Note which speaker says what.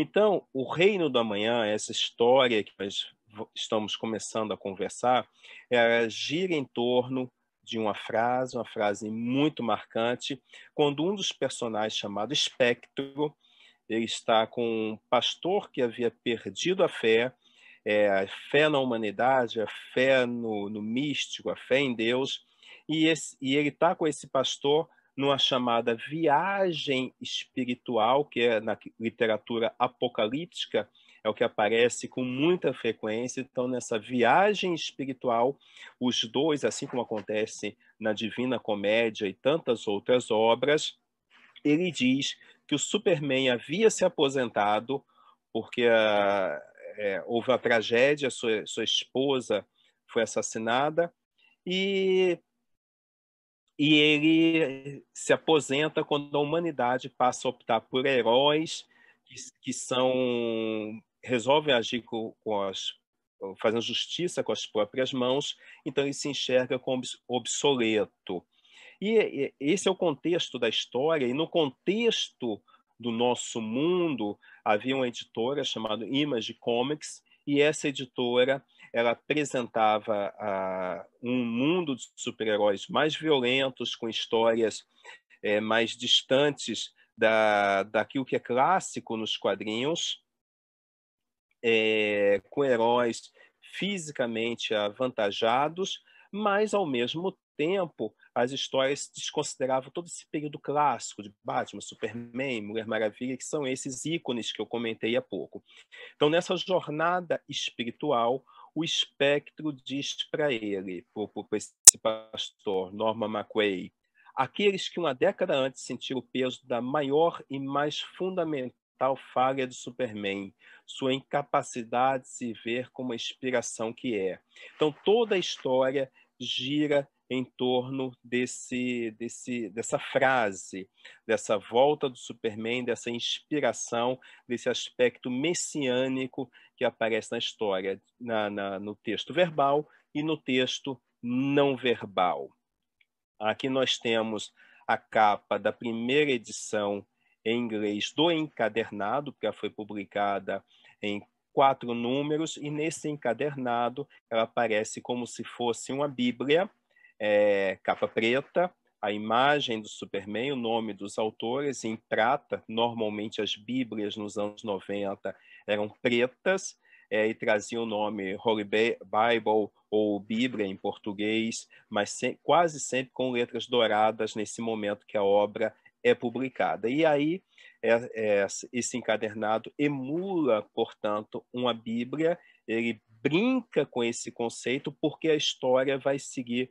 Speaker 1: Então, o reino do amanhã, essa história que nós estamos começando a conversar, ela gira em torno de uma frase, uma frase muito marcante, quando um dos personagens chamado Espectro, ele está com um pastor que havia perdido a fé, é, a fé na humanidade, a fé no, no místico, a fé em Deus, e, esse, e ele está com esse pastor numa chamada viagem espiritual, que é na literatura apocalíptica, é o que aparece com muita frequência. Então, nessa viagem espiritual, os dois, assim como acontece na Divina Comédia e tantas outras obras, ele diz que o Superman havia se aposentado porque a, ah, é, houve a tragédia, sua, sua esposa foi assassinada, e e ele se aposenta quando a humanidade passa a optar por heróis que, que são resolvem agir com, com as fazendo justiça com as próprias mãos, então ele se enxerga como obsoleto. E esse é o contexto da história, e no contexto do nosso mundo, havia uma editora chamada Image Comics, e essa editora ela apresentava ah, um mundo de super-heróis mais violentos, com histórias eh, mais distantes da, daquilo que é clássico nos quadrinhos, eh, com heróis fisicamente avantajados, mas, ao mesmo tempo, as histórias desconsideravam todo esse período clássico de Batman, Superman, Mulher Maravilha, que são esses ícones que eu comentei há pouco. Então, nessa jornada espiritual, o espectro diz para ele, para esse pastor, Norman McQuay, aqueles que uma década antes sentiram o peso da maior e mais fundamental falha do Superman, sua incapacidade de se ver como a inspiração que é. Então, toda a história gira em torno desse, desse, dessa frase, dessa volta do Superman, dessa inspiração, desse aspecto messiânico que aparece na história, na, na, no texto verbal e no texto não verbal. Aqui nós temos a capa da primeira edição em inglês do encadernado, que foi publicada em quatro números, e nesse encadernado ela aparece como se fosse uma Bíblia, é, capa preta, a imagem do Superman, o nome dos autores em prata. Normalmente as Bíblias nos anos 90 eram pretas é, e traziam o nome Holy Bible ou Bíblia em português, mas quase sempre com letras douradas nesse momento que a obra é publicada. E aí é, é, esse encadernado emula, portanto, uma Bíblia. Ele brinca com esse conceito porque a história vai seguir